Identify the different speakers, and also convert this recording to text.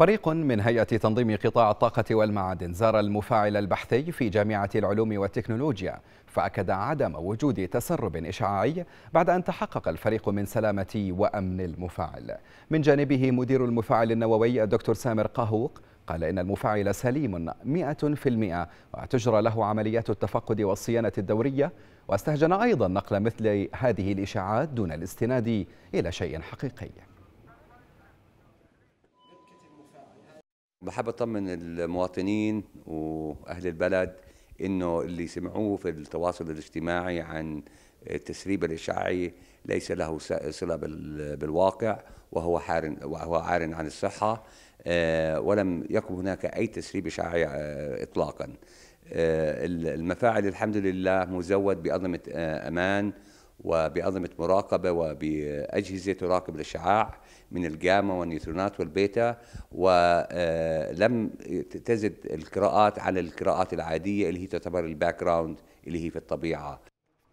Speaker 1: فريق من هيئة تنظيم قطاع الطاقة والمعادن زار المفاعل البحثي في جامعة العلوم والتكنولوجيا فأكد عدم وجود تسرب إشعاعي بعد أن تحقق الفريق من سلامة وأمن المفاعل من جانبه مدير المفاعل النووي الدكتور سامر قهوق قال إن المفاعل سليم 100% وتجرى له عمليات التفقد والصيانة الدورية واستهجن أيضا نقل مثل هذه الإشاعات دون الاستناد إلى شيء حقيقي
Speaker 2: بحب اطمن المواطنين واهل البلد انه اللي سمعوه في التواصل الاجتماعي عن التسريب الاشعاعي ليس له صله بالواقع وهو حار وهو عار عن الصحه آه، ولم يكن هناك اي تسريب اشعاعي آه، اطلاقا آه، المفاعل الحمد لله مزود بانظمه امان وبأنظمة مراقبة وبأجهزة تراقب الإشعاع من الجاما والنيوترونات والبيتا ولم آه، تزد القراءات على القراءات العادية اللي هي تعتبر الباك جراوند اللي هي في الطبيعة